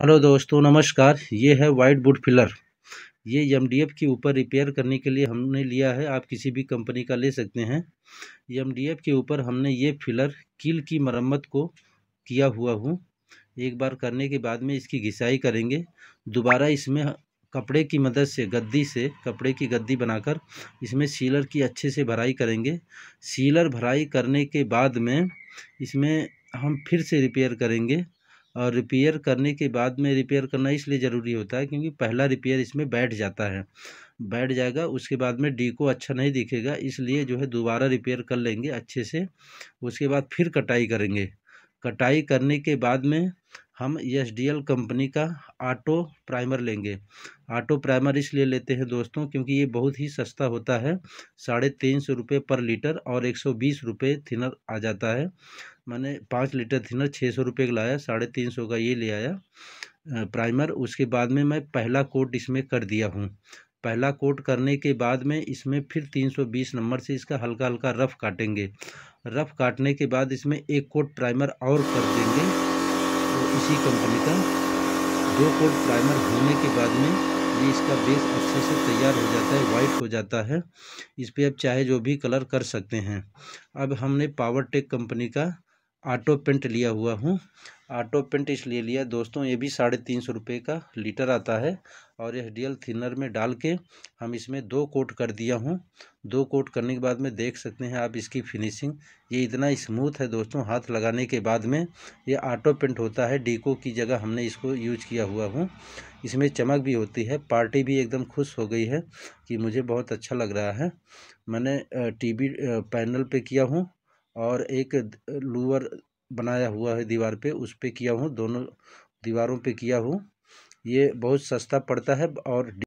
hello दोस्तों नमस्कार ये है वाइट बुड फिलर ये एम के ऊपर रिपेयर करने के लिए हमने लिया है आप किसी भी कंपनी का ले सकते हैं एम के ऊपर हमने ये फिलर कील की मरम्मत को किया हुआ हूँ एक बार करने के बाद में इसकी घिसाई करेंगे दोबारा इसमें कपड़े की मदद से गद्दी से कपड़े की गद्दी बनाकर इसमें सीलर की अच्छे से भराई करेंगे सीलर भराई करने के बाद में इसमें हम फिर से रिपेयर करेंगे और रिपेयर करने के बाद में रिपेयर करना इसलिए ज़रूरी होता है क्योंकि पहला रिपेयर इसमें बैठ जाता है बैठ जाएगा उसके बाद में डी को अच्छा नहीं दिखेगा इसलिए जो है दोबारा रिपेयर कर लेंगे अच्छे से उसके बाद फिर कटाई करेंगे कटाई करने के बाद में हम एस डी एल कंपनी का आटो प्राइमर लेंगे आटो प्राइमर इसलिए लेते हैं दोस्तों क्योंकि ये बहुत ही सस्ता होता है साढ़े तीन सौ रुपये पर लीटर और एक सौ बीस रुपये थिनर आ जाता है मैंने पाँच लीटर थी ना छः सौ रुपये का लाया साढ़े तीन सौ का ये ले आया प्राइमर उसके बाद में मैं पहला कोट इसमें कर दिया हूँ पहला कोट करने के बाद में इसमें फिर तीन सौ बीस नंबर से इसका हल्का हल्का रफ़ काटेंगे रफ़ काटने के बाद इसमें एक कोट प्राइमर और कर देंगे तो इसी कंपनी का दो कोट प्राइमर होने के बाद में ये इसका बेस अच्छे से तैयार हो जाता है वाइट हो जाता है इस पर आप चाहे जो भी कलर कर सकते हैं अब हमने पावर टेक कंपनी का आटो पेंट लिया हुआ हूँ आटो पेंट इसलिए लिया दोस्तों ये भी साढ़े तीन सौ रुपये का लीटर आता है और यह रियल थिनर में डाल के हम इसमें दो कोट कर दिया हूँ दो कोट करने के बाद में देख सकते हैं आप इसकी फिनिशिंग ये इतना स्मूथ है दोस्तों हाथ लगाने के बाद में ये आटो पेंट होता है डीको की जगह हमने इसको यूज किया हुआ हूँ इसमें चमक भी होती है पार्टी भी एकदम खुश हो गई है कि मुझे बहुत अच्छा लग रहा है मैंने टी पैनल पर किया हूँ और एक लूअर बनाया हुआ है दीवार पे उस पर किया हूँ दोनों दीवारों पे किया हूँ ये बहुत सस्ता पड़ता है और